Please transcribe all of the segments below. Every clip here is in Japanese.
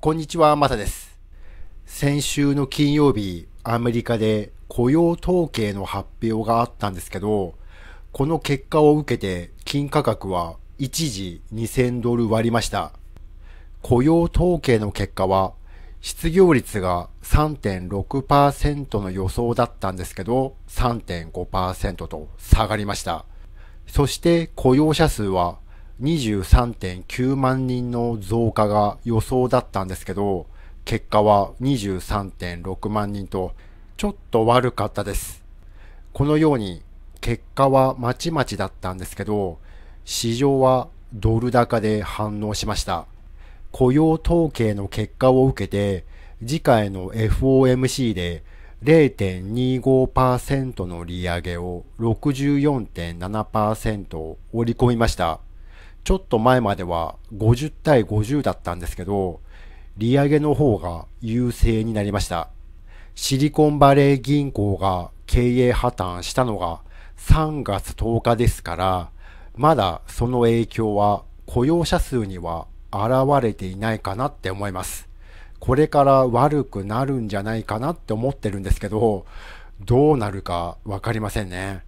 こんにちは、まさです。先週の金曜日、アメリカで雇用統計の発表があったんですけど、この結果を受けて金価格は一時2000ドル割りました。雇用統計の結果は、失業率が3.6%の予想だったんですけど、3.5%と下がりました。そして雇用者数は23.9万人の増加が予想だったんですけど、結果は23.6万人と、ちょっと悪かったです。このように、結果はまちまちだったんですけど、市場はドル高で反応しました。雇用統計の結果を受けて、次回の FOMC で0.25%の利上げを64.7%織り込みました。ちょっと前までは50対50だったんですけど、利上げの方が優勢になりました。シリコンバレー銀行が経営破綻したのが3月10日ですから、まだその影響は雇用者数には現れていないかなって思います。これから悪くなるんじゃないかなって思ってるんですけど、どうなるかわかりませんね。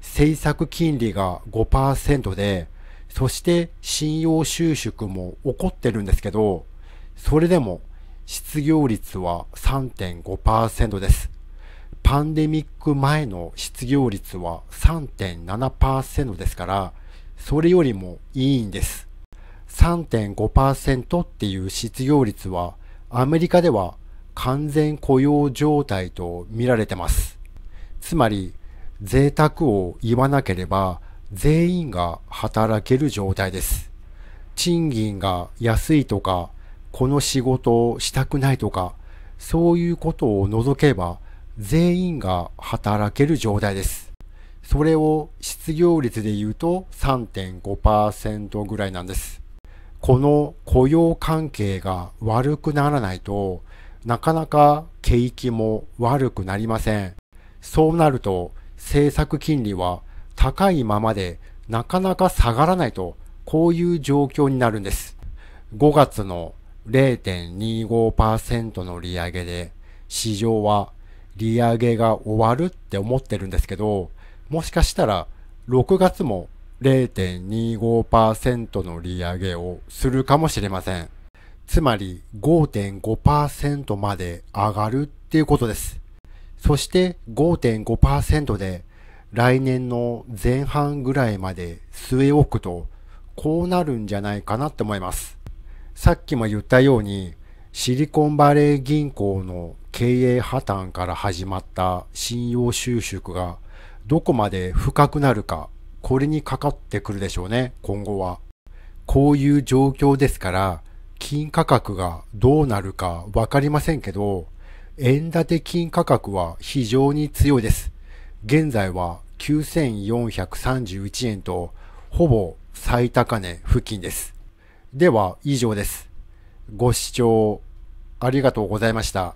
政策金利が5%で、そして信用収縮も起こってるんですけど、それでも失業率は3.5%です。パンデミック前の失業率は3.7%ですから、それよりもいいんです。3.5%っていう失業率はアメリカでは完全雇用状態と見られてます。つまり、贅沢を言わなければ全員が働ける状態です。賃金が安いとか、この仕事をしたくないとか、そういうことを除けば、全員が働ける状態です。それを失業率で言うと3.5%ぐらいなんです。この雇用関係が悪くならないと、なかなか景気も悪くなりません。そうなると政策金利は高いままでなかなか下がらないと、こういう状況になるんです。5月の0.25%の利上げで、市場は利上げが終わるって思ってるんですけど、もしかしたら6月も0.25%の利上げをするかもしれません。つまり5.5%まで上がるっていうことです。そして5.5%で来年の前半ぐらいまで据え置くと、こうなるんじゃないかなって思います。さっきも言ったように、シリコンバレー銀行の経営破綻から始まった信用収縮がどこまで深くなるか、これにかかってくるでしょうね、今後は。こういう状況ですから、金価格がどうなるかわかりませんけど、円建て金価格は非常に強いです。現在は9431円と、ほぼ最高値付近です。では以上です。ご視聴ありがとうございました。